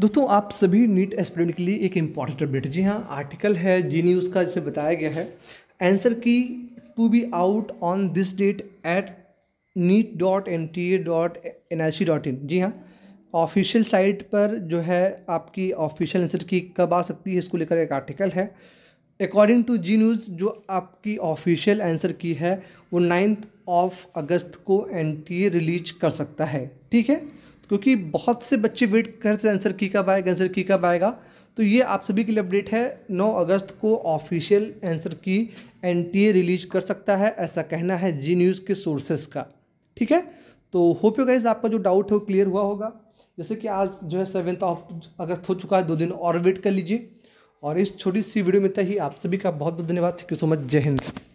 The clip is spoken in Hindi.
दोस्तों आप सभी नीट एस्पिरेंट के लिए एक इम्पॉर्टेंट अपडेट जी हाँ आर्टिकल है जी न्यूज़ का जिसे बताया गया है answer key to be out on this date at NEET dot N T A dot N I C dot in जी हाँ ऑफिशियल साइट पर जो है आपकी ऑफिशियल आंसर की कब आ सकती है इसको लेकर एक आर्टिकल है अकॉर्डिंग टू जी न्यूज़ जो आपकी ऑफिशियल आंसर की है वो नाइन्थ ऑफ अगस्त को एन टी ए रिलीज कर सकता है ठीक है क्योंकि बहुत से बच्चे वेट कर से आंसर की कब आएगा आंसर की कब आएगा तो ये आप सभी के लिए अपडेट है 9 अगस्त को official answer key NTA release कर सकता है ऐसा कहना है जी न्यूज़ के सोर्सेज का ठीक है तो होप यू गाइज आपका जो डाउट है वो क्लियर हुआ होगा जैसे कि आज जो है सेवेंथ ऑफ अगस्त हो चुका है दो दिन और वेट कर लीजिए और इस छोटी सी वीडियो में तो ही आप सभी का बहुत बहुत धन्यवाद थैंक यू सो मच जय हिंद